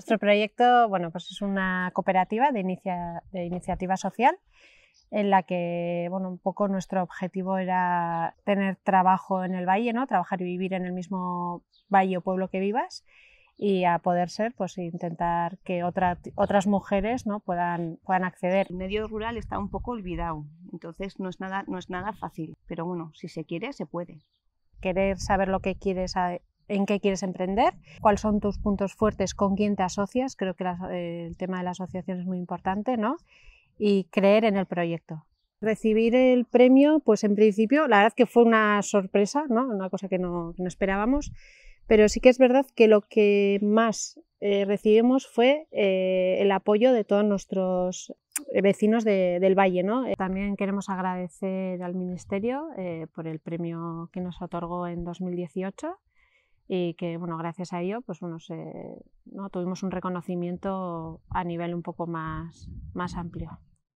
Nuestro proyecto, bueno, pues es una cooperativa de, de iniciativa social en la que, bueno, un poco nuestro objetivo era tener trabajo en el valle, ¿no? Trabajar y vivir en el mismo valle o pueblo que vivas y a poder ser, pues intentar que otras mujeres ¿no? puedan, puedan acceder. El medio rural está un poco olvidado, entonces no es, nada, no es nada fácil, pero bueno, si se quiere, se puede. Querer saber lo que quieres eh, en qué quieres emprender, cuáles son tus puntos fuertes, con quién te asocias. Creo que eh, el tema de la asociación es muy importante, ¿no? Y creer en el proyecto. Recibir el premio, pues en principio, la verdad que fue una sorpresa, ¿no? Una cosa que no, esperábamos, pero sí que es verdad que lo que más eh, recibimos fue eh, el apoyo de todos nuestros vecinos del valle. ¿no? también queremos agradecer al Ministerio por el premio que nos otorgó en 2018 y que bueno, gracias a ello pues ¿no? tuvimos un reconocimiento a nivel un poco más, más amplio.